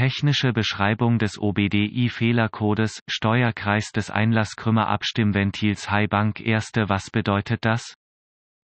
Technische Beschreibung des OBDI-Fehlercodes, Steuerkreis des Einlasskrümmer-Abstimmventils High Bank Erste Was bedeutet das?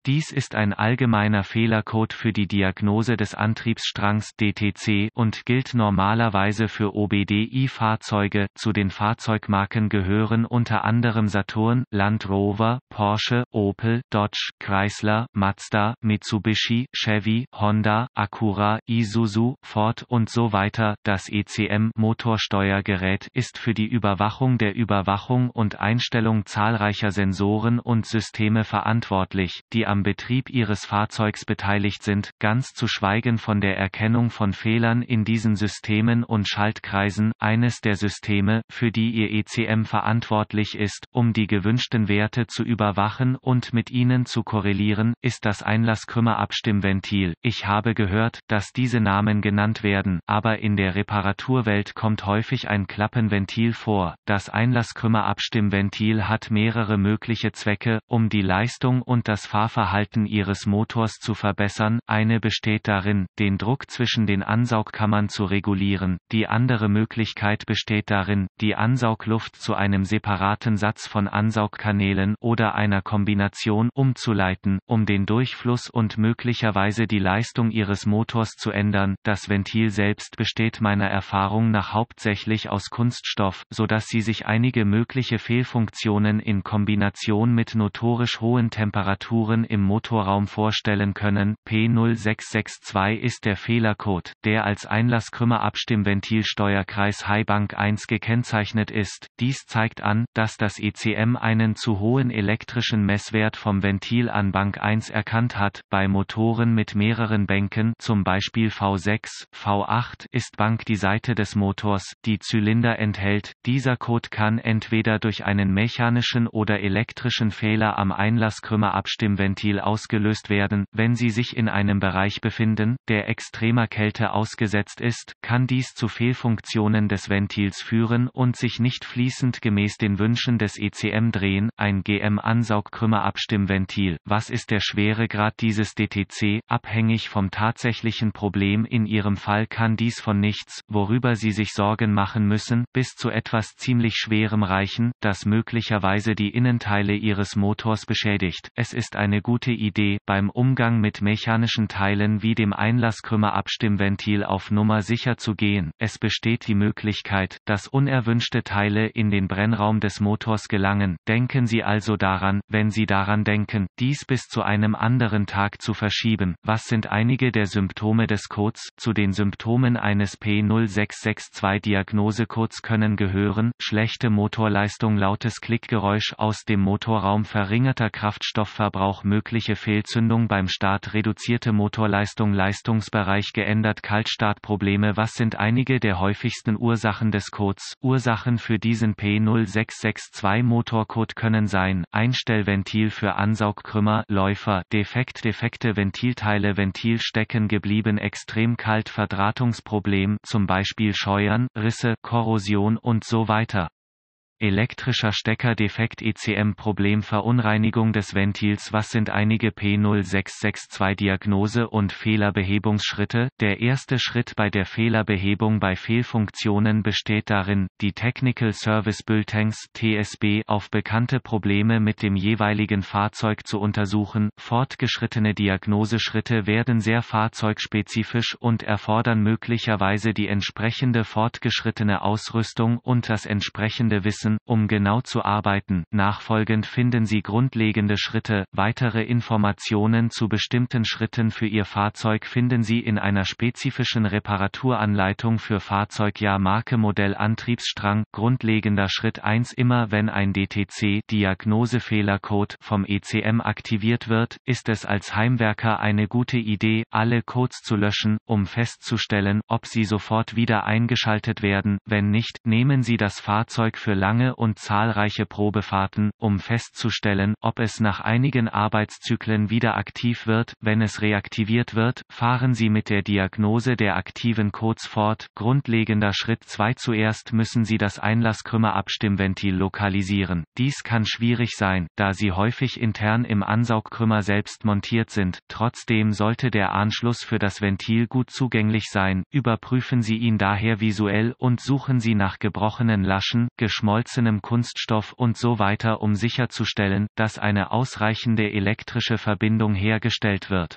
Dies ist ein allgemeiner Fehlercode für die Diagnose des Antriebsstrangs DTC und gilt normalerweise für OBDI-Fahrzeuge. Zu den Fahrzeugmarken gehören unter anderem Saturn, Land Rover, Porsche, Opel, Dodge, Chrysler, Mazda, Mitsubishi, Chevy, Honda, Acura, Isuzu, Ford und so weiter. Das ECM Motorsteuergerät ist für die Überwachung der Überwachung und Einstellung zahlreicher Sensoren und Systeme verantwortlich, die am am Betrieb ihres Fahrzeugs beteiligt sind, ganz zu schweigen von der Erkennung von Fehlern in diesen Systemen und Schaltkreisen, eines der Systeme, für die ihr ECM verantwortlich ist, um die gewünschten Werte zu überwachen und mit ihnen zu korrelieren, ist das Einlasskümmerabstimmventil. Ich habe gehört, dass diese Namen genannt werden, aber in der Reparaturwelt kommt häufig ein Klappenventil vor. Das Einlasskümmerabstimmventil hat mehrere mögliche Zwecke, um die Leistung und das Fahrverhalten Verhalten ihres Motors zu verbessern, eine besteht darin, den Druck zwischen den Ansaugkammern zu regulieren, die andere Möglichkeit besteht darin, die Ansaugluft zu einem separaten Satz von Ansaugkanälen oder einer Kombination umzuleiten, um den Durchfluss und möglicherweise die Leistung ihres Motors zu ändern. Das Ventil selbst besteht meiner Erfahrung nach hauptsächlich aus Kunststoff, so dass sie sich einige mögliche Fehlfunktionen in Kombination mit notorisch hohen Temperaturen im Motorraum vorstellen können. P0662 ist der Fehlercode, der als Einlasskrümmerabstimmventilsteuerkreis abstimmventilsteuerkreis Highbank 1 gekennzeichnet ist. Dies zeigt an, dass das ECM einen zu hohen elektrischen Messwert vom Ventil an Bank 1 erkannt hat. Bei Motoren mit mehreren Bänken, zum Beispiel V6, V8, ist Bank die Seite des Motors, die Zylinder enthält. Dieser Code kann entweder durch einen mechanischen oder elektrischen Fehler am Einlasskrümmerabstimmventil Ventil ausgelöst werden. Wenn sie sich in einem Bereich befinden, der extremer Kälte ausgesetzt ist, kann dies zu Fehlfunktionen des Ventils führen und sich nicht fließend gemäß den Wünschen des ECM drehen. Ein GM-Ansaugkrümmerabstimmventil. Was ist der Schweregrad dieses DTC? Abhängig vom tatsächlichen Problem in ihrem Fall kann dies von nichts, worüber sie sich Sorgen machen müssen, bis zu etwas ziemlich Schwerem reichen, das möglicherweise die Innenteile ihres Motors beschädigt. Es ist eine gute Idee, beim Umgang mit mechanischen Teilen wie dem Einlasskrümmerabstimmventil auf Nummer sicher zu gehen. Es besteht die Möglichkeit, dass unerwünschte Teile in den Brennraum des Motors gelangen. Denken Sie also daran, wenn Sie daran denken, dies bis zu einem anderen Tag zu verschieben. Was sind einige der Symptome des Codes? Zu den Symptomen eines P0662-Diagnosecodes können gehören, schlechte Motorleistung, lautes Klickgeräusch aus dem Motorraum, verringerter Kraftstoffverbrauch, mögliche Fehlzündung beim Start reduzierte Motorleistung Leistungsbereich geändert Kaltstartprobleme Was sind einige der häufigsten Ursachen des Codes? Ursachen für diesen P0662 Motorcode können sein, Einstellventil für Ansaugkrümmer, Läufer, Defekt, defekte Ventilteile, Ventil stecken geblieben, extrem kalt, Verdrahtungsproblem, zum Beispiel Scheuern, Risse, Korrosion und so weiter. Elektrischer Stecker defekt ECM Problem Verunreinigung des Ventils Was sind einige P0662 Diagnose und Fehlerbehebungsschritte? Der erste Schritt bei der Fehlerbehebung bei Fehlfunktionen besteht darin, die Technical Service Bulletins TSB auf bekannte Probleme mit dem jeweiligen Fahrzeug zu untersuchen. Fortgeschrittene Diagnoseschritte werden sehr fahrzeugspezifisch und erfordern möglicherweise die entsprechende fortgeschrittene Ausrüstung und das entsprechende Wissen nutzen, um genau zu arbeiten. Nachfolgend finden Sie grundlegende Schritte. Weitere Informationen zu bestimmten Schritten für Ihr Fahrzeug finden Sie in einer spezifischen Reparaturanleitung für Fahrzeugjahr Marke Modell Antriebsstrang. Grundlegender Schritt 1 Immer wenn ein DTC Diagnosefehlercode vom ECM aktiviert wird, ist es als Heimwerker eine gute Idee, alle Codes zu löschen, um festzustellen, ob sie sofort wieder eingeschaltet werden. Wenn nicht, nehmen Sie das Fahrzeug für lange lange und zahlreiche Probefahrten, um festzustellen, ob es nach einigen Arbeitszyklen wieder aktiv wird. Wenn es reaktiviert wird, fahren Sie mit der Diagnose der aktiven Codes fort. Grundlegender Schritt 2 Zuerst müssen Sie das Einlasskrümmerabstimmventil lokalisieren. Dies kann schwierig sein, da sie häufig intern im Ansaugkrümmer selbst montiert sind. Trotzdem sollte der Anschluss für das Ventil gut zugänglich sein. Überprüfen Sie ihn daher visuell und suchen Sie nach gebrochenen Laschen, geschmolzenen erzenem Kunststoff und so weiter um sicherzustellen, dass eine ausreichende elektrische Verbindung hergestellt wird.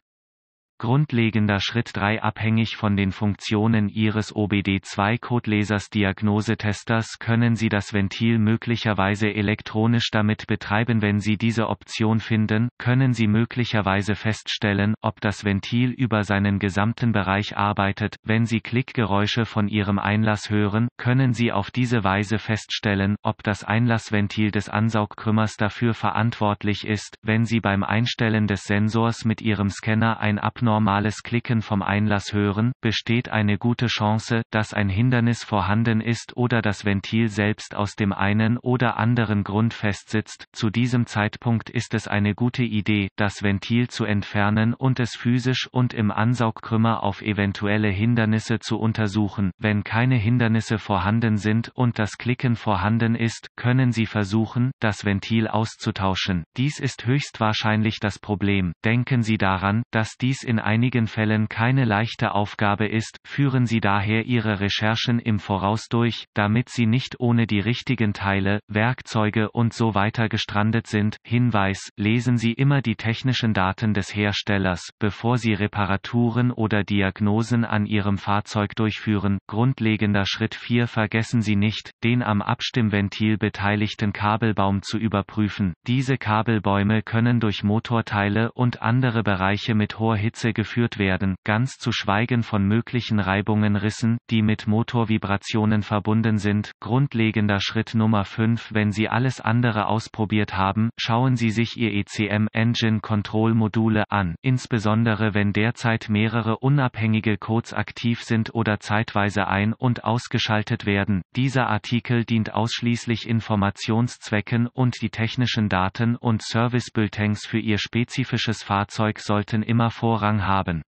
Grundlegender Schritt 3 Abhängig von den Funktionen Ihres OBD2-Codelesers Diagnosetesters können Sie das Ventil möglicherweise elektronisch damit betreiben. Wenn Sie diese Option finden, können Sie möglicherweise feststellen, ob das Ventil über seinen gesamten Bereich arbeitet. Wenn Sie Klickgeräusche von Ihrem Einlass hören, können Sie auf diese Weise feststellen, ob das Einlassventil des Ansaugkrümmers dafür verantwortlich ist. Wenn Sie beim Einstellen des Sensors mit Ihrem Scanner ein Abnormal normales Klicken vom Einlass hören, besteht eine gute Chance, dass ein Hindernis vorhanden ist oder das Ventil selbst aus dem einen oder anderen Grund festsitzt. Zu diesem Zeitpunkt ist es eine gute Idee, das Ventil zu entfernen und es physisch und im Ansaugkrümmer auf eventuelle Hindernisse zu untersuchen. Wenn keine Hindernisse vorhanden sind und das Klicken vorhanden ist, können Sie versuchen, das Ventil auszutauschen. Dies ist höchstwahrscheinlich das Problem. Denken Sie daran, dass dies in einigen Fällen keine leichte Aufgabe ist, führen Sie daher Ihre Recherchen im Voraus durch, damit Sie nicht ohne die richtigen Teile, Werkzeuge und so weiter gestrandet sind. Hinweis, lesen Sie immer die technischen Daten des Herstellers, bevor Sie Reparaturen oder Diagnosen an Ihrem Fahrzeug durchführen. Grundlegender Schritt 4 Vergessen Sie nicht, den am Abstimmventil beteiligten Kabelbaum zu überprüfen. Diese Kabelbäume können durch Motorteile und andere Bereiche mit hoher Hitze Prozesse geführt werden, ganz zu schweigen von möglichen Reibungen Rissen, die mit Motorvibrationen verbunden sind. Grundlegender Schritt Nummer 5 Wenn Sie alles andere ausprobiert haben, schauen Sie sich Ihr ECM Engine Control Module an, insbesondere wenn derzeit mehrere unabhängige Codes aktiv sind oder zeitweise ein- und ausgeschaltet werden. Dieser Artikel dient ausschließlich Informationszwecken und die technischen Daten und Service-Bulletins für Ihr spezifisches Fahrzeug sollten immer Vorrang haben.